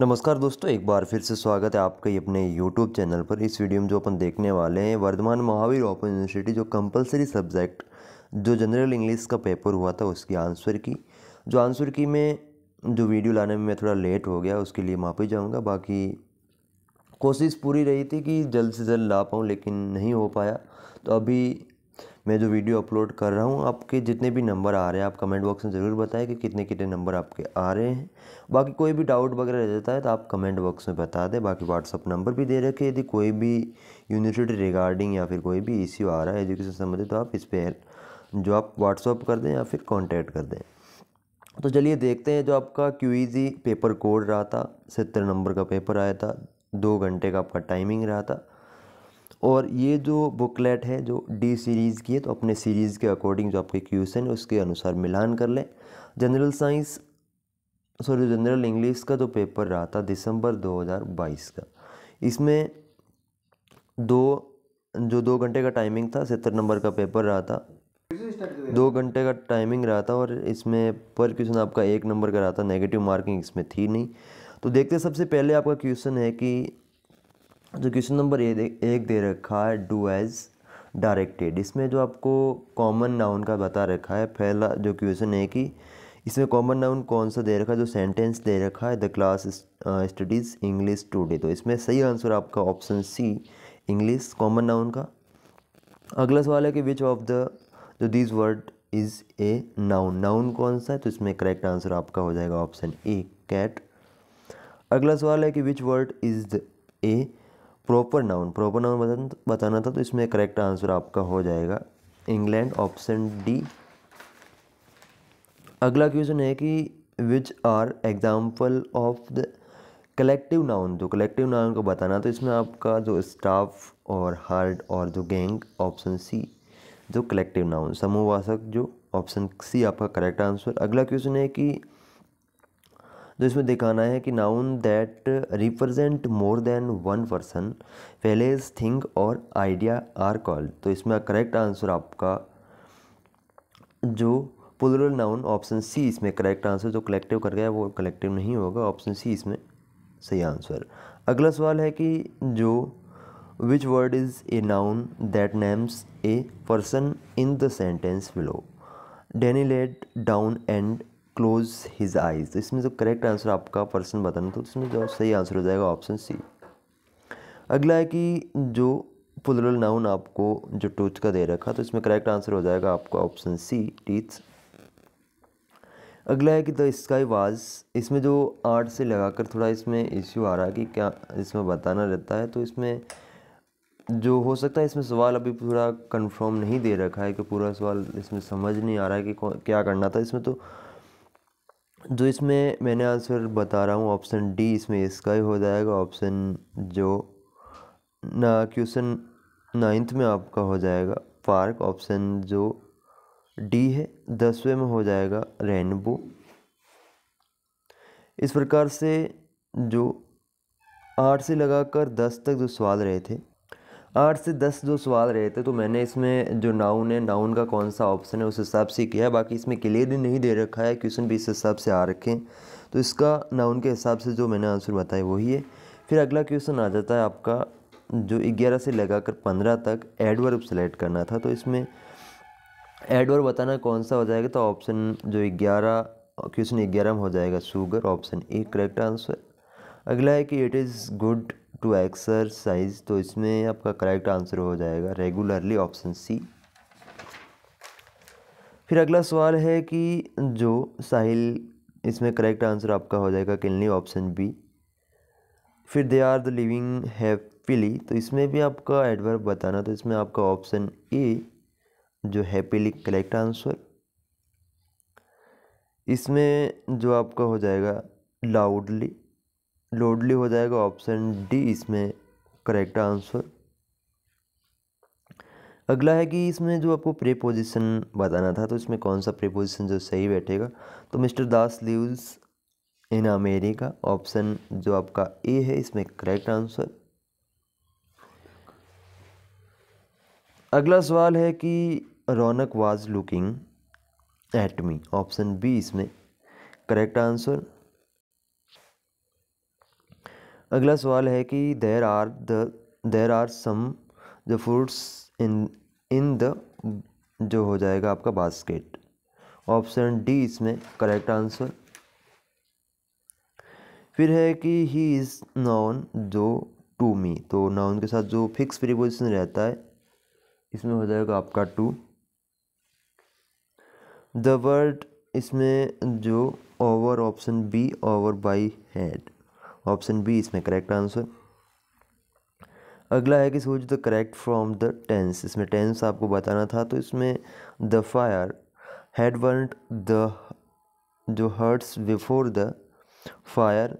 नमस्कार दोस्तों एक बार फिर से स्वागत है आपका अपने YouTube चैनल पर इस वीडियो में जो अपन देखने वाले हैं वर्धमान महावीर ओपन यूनिवर्सिटी जो कंपलसरी सब्जेक्ट जो जनरल इंग्लिश का पेपर हुआ था उसकी आंसर की जो आंसर की में जो वीडियो लाने में मैं थोड़ा लेट हो गया उसके लिए माफ़ी जाऊँगा बाकी कोशिश पूरी रही थी कि जल्द से जल्द ला पाऊँ लेकिन नहीं हो पाया तो अभी मैं जो वीडियो अपलोड कर रहा हूँ आपके जितने भी नंबर आ रहे हैं आप कमेंट बॉक्स में ज़रूर बताएं कि कितने कितने नंबर आपके आ रहे हैं बाकी कोई भी डाउट वगैरह रह जाता है तो आप कमेंट बॉक्स में बता दें बाकी व्हाट्सअप नंबर भी दे रखे यदि कोई भी यूनिवर्सिटी रिगार्डिंग या फिर कोई भी इश्यू आ रहा है एजुकेशन संबंधित तो आप इस पर जो आप व्हाट्सअप कर दें या फिर कॉन्टैक्ट कर दें तो चलिए देखते हैं जो आपका क्यू पेपर कोड रहा था सत्तर नंबर का पेपर आया था दो घंटे का आपका टाइमिंग रहा था और ये जो बुकलेट है जो डी सीरीज़ की है तो अपने सीरीज़ के अकॉर्डिंग जो आपके क्वेश्चन है उसके अनुसार मिलान कर लें general science sorry general English का जो पेपर रहा था दिसंबर 2022 का इसमें दो जो दो घंटे का टाइमिंग था सत्तर नंबर का पेपर रहा था दो घंटे का टाइमिंग रहा था और इसमें पर क्वेश्चन आपका एक नंबर का रहा था नेगेटिव मार्किंग इसमें थी नहीं तो देखते सबसे पहले आपका क्वेश्चन है कि जो क्वेश्चन नंबर एक दे रखा है डू एज डायरेक्टेड इसमें जो आपको कॉमन नाउन का बता रखा है पहला जो क्वेश्चन है कि इसमें कॉमन नाउन कौन सा दे रखा है जो सेंटेंस दे रखा है the class studies English today तो इसमें सही आंसर आपका option C English common noun का अगला सवाल है कि विच ऑफ द जो this word is a noun noun कौन सा है तो इसमें करेक्ट आंसर आपका हो जाएगा ऑप्शन ए कैट अगला सवाल है कि which word is the a proper noun proper noun बताना था तो इसमें करेक्ट आंसर आपका हो जाएगा इंग्लैंड ऑप्शन डी अगला क्वेश्चन है कि which are example of the collective noun तो कलेक्टिव नाउन को बताना तो इसमें आपका जो स्टाफ और हर्ड और जो गैंग ऑप्शन सी जो कलेक्टिव नाउन समूहवासक जो ऑप्शन सी आपका करेक्ट आंसर अगला क्वेश्चन है कि तो इसमें दिखाना है कि noun that represent more than one person place thing और आइडिया आर कॉल्ड तो इसमें करेक्ट आंसर आपका जो पुलरल नाउन ऑप्शन सी इसमें करेक्ट आंसर जो कलेक्टिव कर गया वो कलेक्टिव नहीं होगा ऑप्शन सी इसमें सही आंसर अगला सवाल है कि जो which word is a noun that names a person in the sentence below Danny let down and close his eyes तो इसमें जो करेक्ट आंसर आपका पर्सन बताना था तो इसमें जो सही आंसर हो जाएगा ऑप्शन सी अगला है कि जो पुलरल नाउन आपको जो टूथ का दे रखा तो इसमें करेक्ट आंसर हो जाएगा आपका ऑप्शन सी टीथ अगला है कि द स्काई वाज इसमें जो आर्ट से लगाकर थोड़ा इसमें इश्यू आ रहा है कि क्या इसमें बताना रहता है तो इसमें जो हो सकता है इसमें सवाल अभी पूरा कंफर्म नहीं दे रखा है कि पूरा सवाल इसमें समझ नहीं आ रहा है कि क्या करना था इसमें तो जो तो इसमें मैंने आंसर बता रहा हूँ ऑप्शन डी इसमें इसका ही हो जाएगा ऑप्शन जो ना क्वेश्चन नाइन्थ में आपका हो जाएगा पार्क ऑप्शन जो डी है दसवें में हो जाएगा रेनबो इस प्रकार से जो आठ से लगाकर दस तक जो सवाल रहे थे आठ से दस जो सवाल रहे थे तो मैंने इसमें जो नाउन है नाउन का कौन सा ऑप्शन है उस हिसाब से किया बाकी इसमें क्लियर नहीं दे रखा है क्वेश्चन भी इस हिसाब से आ रखे हैं तो इसका नाउन के हिसाब से जो मैंने आंसर बताया वही है फिर अगला क्वेश्चन आ जाता है आपका जो ग्यारह से कर पंद्रह तक एडवर्ब सेलेक्ट करना था तो इसमें एडवर्ब बताना कौन सा हो जाएगा तो ऑप्शन जो ग्यारह क्वेश्चन ग्यारह में हो जाएगा sugar option A correct answer अगला है कि it is good to exercise तो इसमें आपका करेक्ट आंसर हो जाएगा रेगुलरली ऑप्शन सी फिर अगला सवाल है कि जो साहिल इसमें करेक्ट आंसर आपका हो जाएगा किलनी ऑप्शन बी फिर they are the living happily तो इसमें भी आपका एडवर्ब बताना तो इसमें आपका ऑप्शन ए जो हैप्पीली करेक्ट आंसर इसमें जो आपका हो जाएगा लाउडली लोडली हो जाएगा ऑप्शन डी इसमें करेक्ट आंसर अगला है कि इसमें जो आपको प्रीपोजिशन बताना था तो इसमें कौन सा प्रीपोजिशन जो सही बैठेगा तो mister Das lives in America option जो आपका ए है इसमें करेक्ट आंसर अगला सवाल है कि Raunak was looking at me option B इसमें करेक्ट आंसर अगला सवाल है कि there are the there are some the fruits in in the जो हो जाएगा आपका बास्केट ऑप्शन डी इसमें करेक्ट आंसर फिर है कि ही इज़ नाउन जो टू मी तो नाउन के साथ जो फिक्स प्रीपोजिशन रहता है इसमें हो जाएगा आपका टू द वर्ड इसमें जो over option B over by had option B इसमें करेक्ट आंसर अगला है कि सोच the correct from the tense इसमें टेंस आपको बताना था तो इसमें द फायर हैड वर्ट द जो hurts before the fire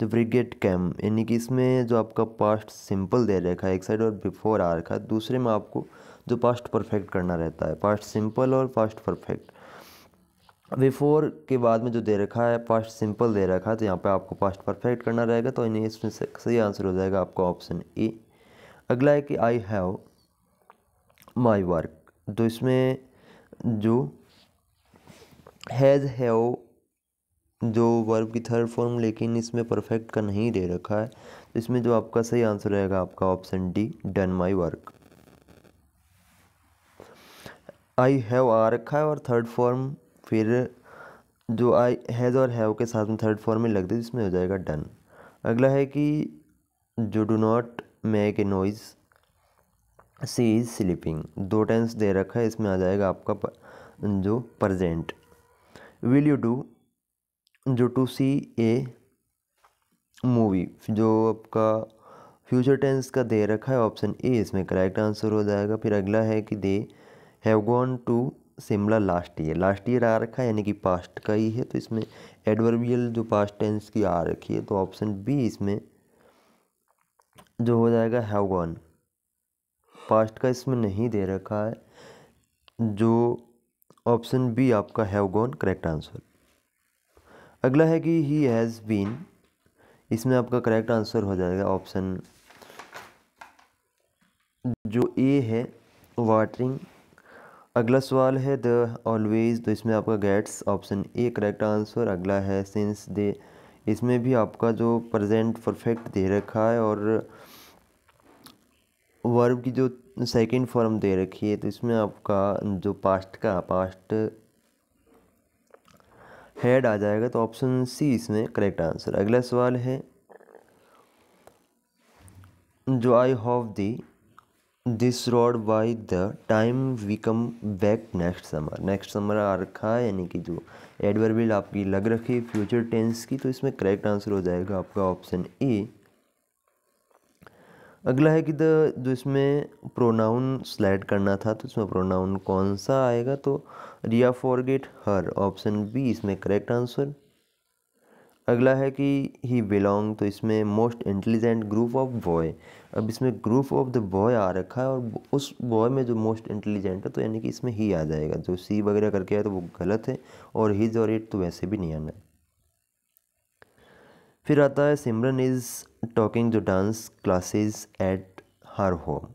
the brigade came यानी कि इसमें जो आपका पास्ट सिंपल दे रखा है एक साइड और बिफोर आ रखा है दूसरे में आपको जो पास्ट परफेक्ट करना रहता है पास्ट सिंपल और पास्ट परफेक्ट बिफोर के बाद में जो दे रखा है पास्ट सिंपल दे रखा है तो यहाँ पे आपको पास्ट परफेक्ट करना रहेगा तो इन्हें इसमें सही आंसर हो जाएगा आपका ऑप्शन ए अगला है कि आई हैव माई वर्क तो इसमें जो हैज़ हैव जो वर्ब की थर्ड फॉर्म लेकिन इसमें परफेक्ट का नहीं दे रखा है तो इसमें जो आपका सही आंसर रहेगा आपका option D done my work I have आ रखा है और थर्ड फॉर्म फिर जो आई हैज़ और हैव के साथ में थर्ड फॉर्म में लग दे इसमें हो जाएगा डन अगला है कि जो do not make a noise she is sleeping दो टेंस दे रखा है इसमें आ जाएगा आपका जो प्रजेंट विल यू डू जो टू सी ए मूवी जो आपका फ्यूचर टेंस का दे रखा है ऑप्शन ए इसमें करेक्ट आंसर हो जाएगा फिर अगला है कि they have gone to Shimla last year last year आ रखा है यानी कि पास्ट का ही है तो इसमें एडवर्बियल जो पास्ट टेंस की आ रखी है तो ऑप्शन बी इसमें जो हो जाएगा हैव गॉन पास्ट का इसमें नहीं दे रखा है जो ऑप्शन बी आपका हैव गॉन करेक्ट आंसर अगला है कि ही हैज़ बीन इसमें आपका करेक्ट आंसर हो जाएगा ऑप्शन जो ए है वाटरिंग अगला सवाल है द ऑलवेज तो इसमें आपका gets option A correct answer अगला है सिंस दे इसमें भी आपका जो प्रेजेंट परफेक्ट दे रखा है और वर्ब की जो सेकंड फॉर्म दे रखी है तो इसमें आपका जो पास्ट का पास्ट हेड आ जाएगा तो ऑप्शन सी इसमें करेक्ट आंसर अगला सवाल है जो I hope the this road by the time we come back next summer next summer आ रखा है यानी कि जो एडवर्बिल आपकी लग रखी फ्यूचर टेंस की तो इसमें करेक्ट आंसर हो जाएगा आपका ऑप्शन ए अगला है कि द जो इसमें प्रोनाउन स्लाइड करना था तो इसमें प्रोनाउन कौन सा आएगा तो Riya forget her option B इसमें करेक्ट आंसर अगला है कि ही बिलोंग तो इसमें most intelligent group of boy अब इसमें ग्रुप ऑफ द बॉय आ रखा है और उस बॉय में जो मोस्ट इंटेलिजेंट है तो यानी कि इसमें ही आ जाएगा जो सी वगैरह करके आया तो वो गलत है और हिज और इट तो वैसे भी नहीं आना है फिर आता है सिमरन इज़ टॉकिंग जो dance classes at her home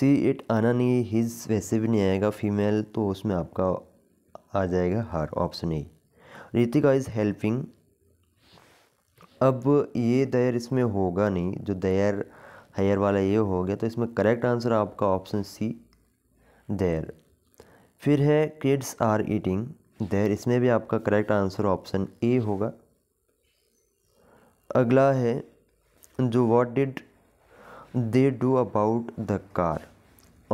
see it आना नहीं हिज वैसे भी नहीं आएगा फीमेल तो उसमें आपका आ जाएगा हर option A Ritika is helping अब ये दैर इसमें होगा नहीं जो दैर हायर वाला ये हो गया तो इसमें करेक्ट आंसर आपका ऑप्शन सी देर फिर है किड्स आर ईटिंग दैर इसमें भी आपका करेक्ट आंसर ऑप्शन ए होगा अगला है जो what did they do about the car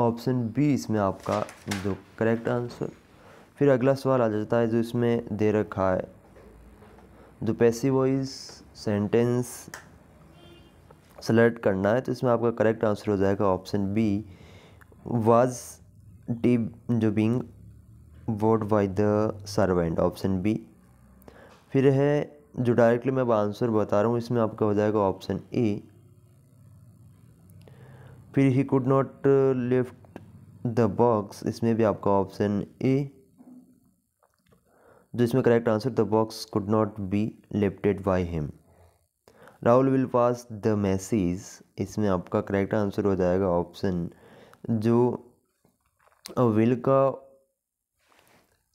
option B इसमें आपका जो करेक्ट आंसर फिर अगला सवाल आ जाता है जो इसमें दे रखा है जो पैसिव वॉइस सेंटेंस सेलेक्ट करना है तो इसमें आपका करेक्ट आंसर हो जाएगा ऑप्शन बी वाज टी जो being vote by the servant option B फिर है जो डायरेक्टली मैं आंसर बता रहा हूँ इसमें आपका हो जाएगा ऑप्शन ए फिर he could not lift the box इसमें भी आपका ऑप्शन ए तो इसमें correct answer the box could not be lifted by him Rahul will pass the message इसमें आपका करेक्ट आंसर हो जाएगा ऑप्शन जो विल का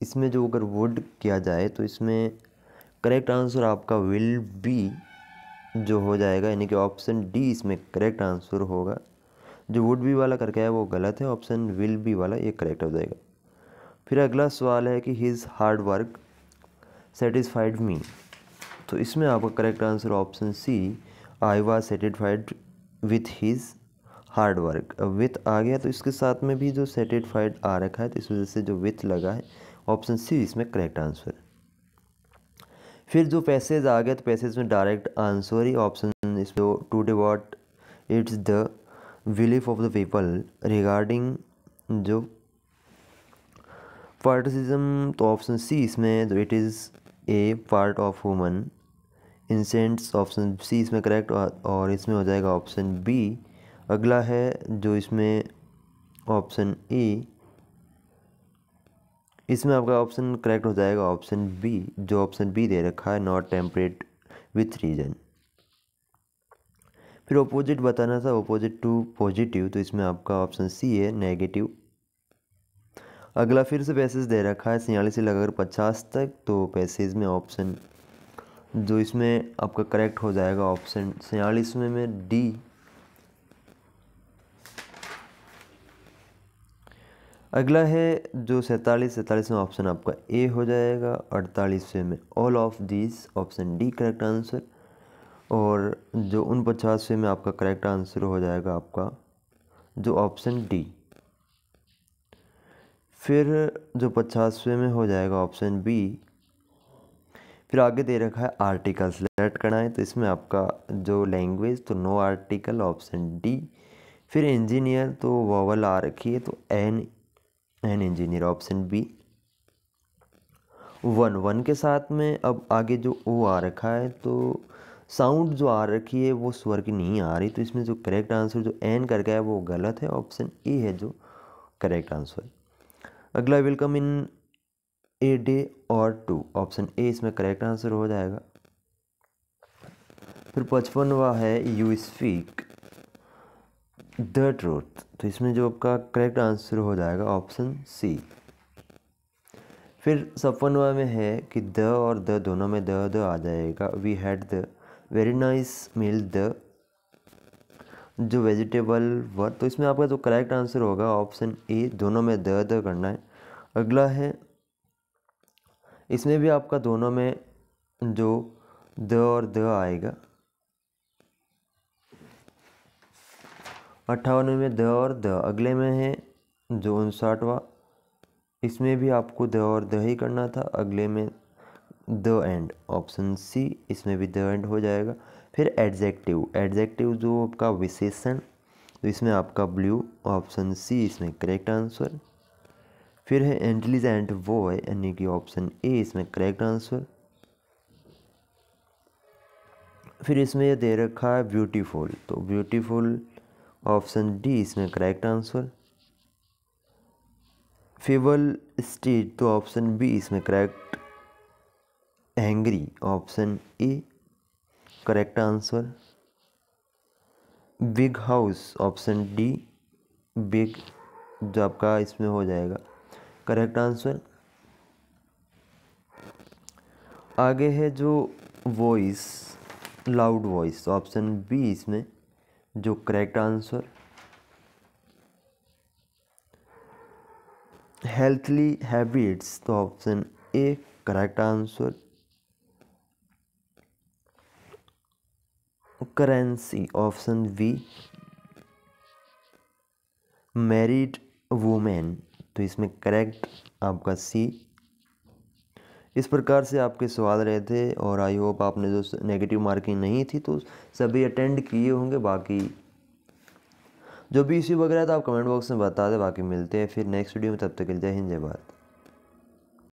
इसमें जो अगर वुड किया जाए तो इसमें करेक्ट आंसर आपका विल बी जो हो जाएगा यानी कि ऑप्शन डी इसमें करेक्ट आंसर होगा जो वुड बी वाला करके है वो गलत है ऑप्शन विल बी वाला ये करेक्ट हो जाएगा फिर अगला सवाल है कि his hard work satisfied me तो इसमें आपका correct answer option C I was satisfied with his hard work with आ गया तो इसके साथ में भी जो सेटिस्फाइड आ रखा है तो इस वजह से जो विथ लगा है ऑप्शन सी इसमें करेक्ट आंसर फिर जो पैसेज आ गया तो पैसेज में direct answer he option is जो what it's the belief of the people regarding जो पार्टिसिज्म तो ऑप्शन सी इसमें जो it is a part of woman instincts option C इसमें करेक्ट और इसमें हो जाएगा ऑप्शन बी अगला है जो इसमें ऑप्शन ए इसमें आपका ऑप्शन करेक्ट हो जाएगा ऑप्शन बी जो ऑप्शन बी दे रखा है नॉट टेम्परेट विथ रीजन फिर ऑपोजिट बताना था ऑपोजिट टू पॉजिटिव तो इसमें आपका ऑप्शन सी है नेगेटिव अगला फिर से पैसेज दे रखा है सियालीस से लगाकर पचास तक तो पैसेज में ऑप्शन जो इसमें आपका करेक्ट हो जाएगा ऑप्शन सियालीस में डी अगला है जो सैंतालीस सैंतालीस में ऑप्शन आपका ए हो जाएगा अड़तालीसवें में all of this option D correct answer और जो उन पचासवें में आपका करेक्ट आंसर हो जाएगा आपका जो ऑप्शन डी फिर जो पचासवें में हो जाएगा ऑप्शन बी फिर आगे दे रखा है आर्टिकल सेलेक्ट करना है तो इसमें आपका जो लैंग्वेज तो नो आर्टिकल ऑप्शन डी फिर इंजीनियर तो वॉवल आ रखी है तो an an engineer option B one one के साथ में अब आगे जो ओ आ रखा है तो साउंड जो आ रखी है वो स्वर की नहीं आ रही तो इसमें जो करेक्ट आंसर जो एन कर गया है वो गलत है ऑप्शन ए है जो करेक्ट आंसर अगला will come in a day और टू ऑप्शन ए इसमें करेक्ट आंसर हो जाएगा फिर पचपनवा है यू स्पीक द ट्रूथ तो इसमें जो आपका करेक्ट आंसर हो जाएगा ऑप्शन सी फिर सपनवा में है कि द और द दोनों में द द आ जाएगा we had the very nice meal the जो वेजिटेबल वर्ड तो इसमें आपका जो करेक्ट आंसर होगा ऑप्शन ए दोनों में द द करना है अगला है इसमें भी आपका दोनों में जो द और द आएगा अट्ठावनवे में द और द अगले में है जो उनसाठवा इसमें भी आपको द और द ही करना था अगले में द एंड ऑप्शन सी इसमें भी द एंड हो जाएगा फिर एडजेक्टिव एडजेक्टिव जो आपका विशेषण तो इसमें आपका ब्लू ऑप्शन सी इसमें करेक्ट आंसर फिर है इंटेलिजेंट वो है यानी कि ऑप्शन ए इसमें करेक्ट आंसर फिर इसमें यह दे रखा है ब्यूटीफुल तो ब्यूटीफुल ऑप्शन डी इसमें करेक्ट आंसर फेवल स्टेट तो ऑप्शन बी इसमें correct angry option A correct answer big house option D big जो आपका इसमें हो जाएगा करेक्ट आंसर आगे है जो voice loud voice option B इसमें जो करेक्ट आंसर हेल्थली हैबिट्स तो option A correct answer currency option B married woman तो इसमें करेक्ट आपका सी इस प्रकार से आपके सवाल रहे थे और आई होप आपने जो नेगेटिव मार्किंग नहीं थी तो सभी अटेंड किए होंगे बाकी जो भी इश्यू वगैरह था आप कमेंट बॉक्स में बता दें बाकी मिलते हैं फिर नेक्स्ट वीडियो में तब तक के लिए जय हिंद जय भारत